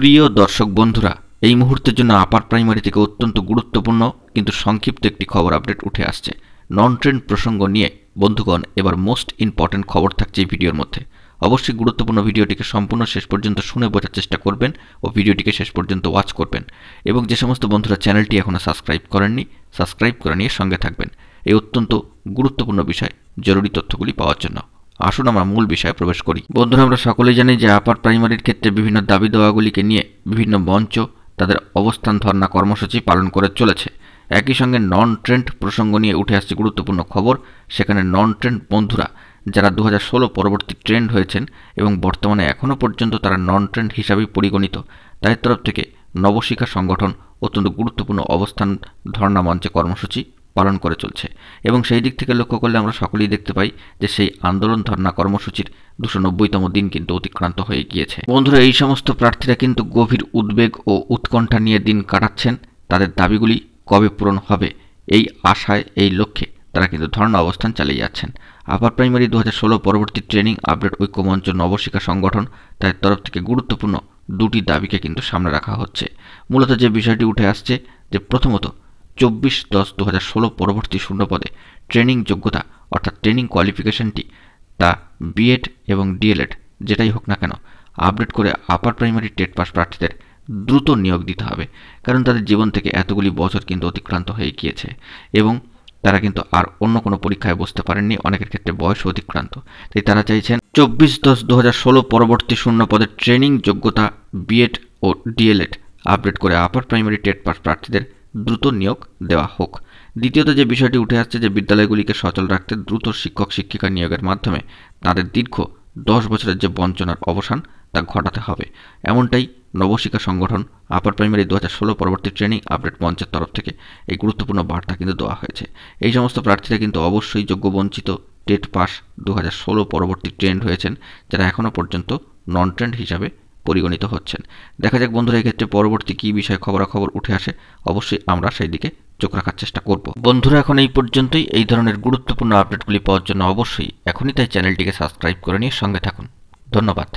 প্রিয় দর্শক বন্ধুরা এই মুহূর্তের জন্য আপার প্রাইমারি থেকে অত্যন্ত গুরুত্বপূর্ণ কিন্তু সংক্ষিপ্ত একটি খবর আপডেট উঠে আসছে নন ট্রেন প্রসঙ্গ নিয়ে বন্ধুগণ এবার মোস্ট ইম্পর্ট্যান্ট খবর থাকছে এই ভিডিওর মধ্যে অবশ্যই গুরুত্বপূর্ণ ভিডিওটিকে সম্পূর্ণ শেষ পর্যন্ত শুনে বোঝার চেষ্টা করবেন ও ভিডিওটিকে শেষ পর্যন্ত ওয়াচ করবেন এবং যে সমস্ত বন্ধুরা চ্যানেলটি এখনও সাবস্ক্রাইব করেননি সাবস্ক্রাইব করে নিয়ে সঙ্গে থাকবেন এই অত্যন্ত গুরুত্বপূর্ণ বিষয় জরুরি তথ্যগুলি পাওয়ার জন্য আসুন আমরা মূল বিষয়ে প্রবেশ করি বন্ধুরা আমরা সকলেই জানি যে আপার প্রাইমারির ক্ষেত্রে বিভিন্ন দাবি দেওয়াগুলিকে নিয়ে বিভিন্ন মঞ্চ তাদের অবস্থান ধর্না কর্মসূচি পালন করে চলেছে একই সঙ্গে নন ট্রেন্ড প্রসঙ্গ নিয়ে উঠে আসছে গুরুত্বপূর্ণ খবর সেখানে নন ট্রেন্ড বন্ধুরা যারা দু পরবর্তী ট্রেন্ড হয়েছেন এবং বর্তমানে এখনও পর্যন্ত তারা নন ট্রেন্ড হিসাবেই পরিগণিত তাদের তরফ থেকে নবশিক্ষা সংগঠন অত্যন্ত গুরুত্বপূর্ণ অবস্থান ধর্ণা মঞ্চে কর্মসূচি পালন করে চলছে এবং সেই দিক থেকে লক্ষ্য করলে আমরা সকলেই দেখতে পাই যে সেই আন্দোলন ধর্ণা কর্মসূচির দুশো নব্বইতম দিন কিন্তু অতিক্রান্ত হয়ে গিয়েছে বন্ধুরা এই সমস্ত প্রার্থীরা কিন্তু গভীর উদ্বেগ ও উৎকণ্ঠা নিয়ে দিন কাটাচ্ছেন তাদের দাবিগুলি কবে পূরণ হবে এই আশায় এই লক্ষ্যে তারা কিন্তু ধর্ণা অবস্থান চালিয়ে যাচ্ছেন আপার প্রাইমারি দু পরবর্তী ট্রেনিং আপডেট ঐক্যমঞ্চ নবশিকা সংগঠন তাদের তরফ থেকে গুরুত্বপূর্ণ দুটি দাবিকে কিন্তু সামনে রাখা হচ্ছে মূলত যে বিষয়টি উঠে আসছে যে প্রথমত চব্বিশ দশ দু হাজার ষোলো পরবর্তী শূন্যপদে ট্রেনিং যোগ্যতা অর্থাৎ ট্রেনিং কোয়ালিফিকেশনটি তা বিএড এবং ডিএলএড যেটাই হোক না কেন আপডেট করে আপার প্রাইমারি টেট পাস প্রার্থীদের দ্রুত নিয়োগ দিতে হবে কারণ তাদের জীবন থেকে এতগুলি বছর কিন্তু অতিক্রান্ত হয়ে গিয়েছে এবং তারা কিন্তু আর অন্য কোনো পরীক্ষায় বসতে পারেননি অনেকের ক্ষেত্রে বয়স অতিক্রান্ত তাই তারা চাইছেন চব্বিশ দশ দু হাজার ষোলো পরবর্তী শূন্য পদে ট্রেনিং যোগ্যতা বিএড ও ডিএলএড আপডেট করে আপার প্রাইমারি টেট পাস প্রার্থীদের দ্রুত নিয়োগ দেওয়া হোক দ্বিতীয়ত যে বিষয়টি উঠে আসছে যে বিদ্যালয়গুলিকে সচল রাখতে দ্রুত শিক্ষক শিক্ষিকা নিয়োগের মাধ্যমে তাদের দীর্ঘ দশ বছরের যে বঞ্চনার অবসান তা ঘটাতে হবে এমনটাই নবশিক্ষা সংগঠন আপার প্রাইমারি দু হাজার ষোলো পরবর্তী ট্রেনিং আপডেট মঞ্চের তরফ থেকে এই গুরুত্বপূর্ণ বার্তা কিন্তু দেওয়া হয়েছে এই সমস্ত প্রার্থীরা কিন্তু অবশ্যই যোগ্যবঞ্চিত টেট পাস দু হাজার ষোলো পরবর্তী ট্রেন্ড হয়েছেন যারা এখনও পর্যন্ত নন ট্রেন্ড হিসাবে পরিগণিত হচ্ছেন দেখা যাক বন্ধুরা এক্ষেত্রে পরবর্তী কী বিষয়ে খবরাখবর উঠে আসে অবশ্যই আমরা সেই দিকে চোখ রাখার চেষ্টা করব বন্ধুরা এখন এই পর্যন্তই এই ধরনের গুরুত্বপূর্ণ আপডেটগুলি পাওয়ার জন্য অবশ্যই এখনই তাই চ্যানেলটিকে সাবস্ক্রাইব করে নিয়ে সঙ্গে থাকুন ধন্যবাদ